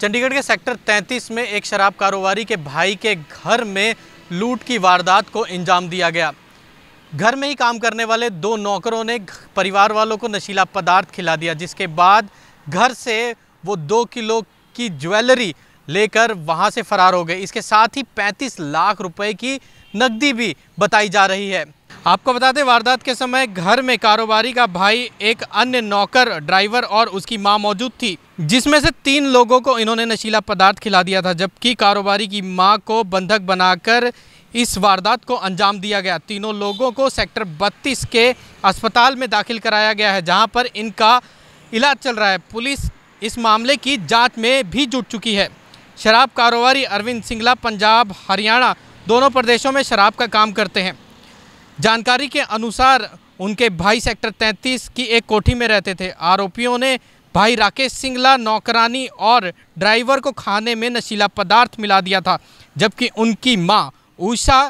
चंडीगढ़ के सेक्टर 33 में एक शराब कारोबारी के भाई के घर में लूट की वारदात को अंजाम दिया गया घर में ही काम करने वाले दो नौकरों ने परिवार वालों को नशीला पदार्थ खिला दिया जिसके बाद घर से वो दो किलो की ज्वेलरी लेकर वहां से फरार हो गए इसके साथ ही 35 लाख रुपए की नकदी भी बताई जा रही है आपको बता दें वारदात के समय घर में कारोबारी का भाई एक अन्य नौकर ड्राइवर और उसकी मां मौजूद थी जिसमें से तीन लोगों को इन्होंने नशीला पदार्थ खिला दिया था जबकि कारोबारी की मां को बंधक बनाकर इस वारदात को अंजाम दिया गया तीनों लोगों को सेक्टर 32 के अस्पताल में दाखिल कराया गया है जहाँ पर इनका इलाज चल रहा है पुलिस इस मामले की जाँच में भी जुट चुकी है शराब कारोबारी अरविंद सिंगला पंजाब हरियाणा दोनों प्रदेशों में शराब का काम करते हैं जानकारी के अनुसार उनके भाई सेक्टर 33 की एक कोठी में रहते थे आरोपियों ने भाई राकेश सिंगला नौकरानी और ड्राइवर को खाने में नशीला पदार्थ मिला दिया था जबकि उनकी मां उषा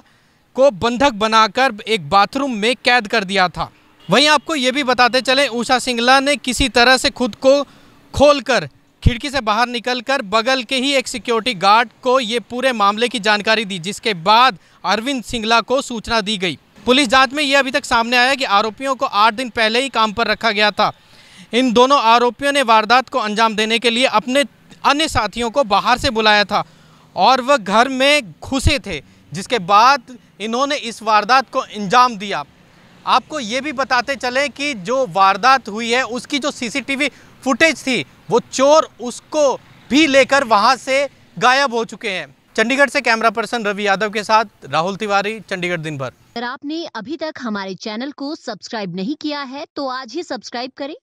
को बंधक बनाकर एक बाथरूम में कैद कर दिया था वहीं आपको ये भी बताते चले उषा सिंगला ने किसी तरह से खुद को खोलकर खिड़की से बाहर निकलकर बगल के ही एक सिक्योरिटी गार्ड को ये पूरे मामले की जानकारी दी जिसके बाद अरविंद सिंगला को सूचना दी गई पुलिस जांच में ये अभी तक सामने आया कि आरोपियों को आठ दिन पहले ही काम पर रखा गया था इन दोनों आरोपियों ने वारदात को अंजाम देने के लिए अपने अन्य साथियों को बाहर से बुलाया था और वह घर में घुसे थे जिसके बाद इन्होंने इस वारदात को अंजाम दिया आपको ये भी बताते चले कि जो वारदात हुई है उसकी जो सीसीटीवी फुटेज थी वो चोर उसको भी लेकर वहाँ से गायब हो चुके हैं चंडीगढ़ से कैमरा पर्सन रवि यादव के साथ राहुल तिवारी चंडीगढ़ दिन भर अगर आपने अभी तक हमारे चैनल को सब्सक्राइब नहीं किया है तो आज ही सब्सक्राइब करें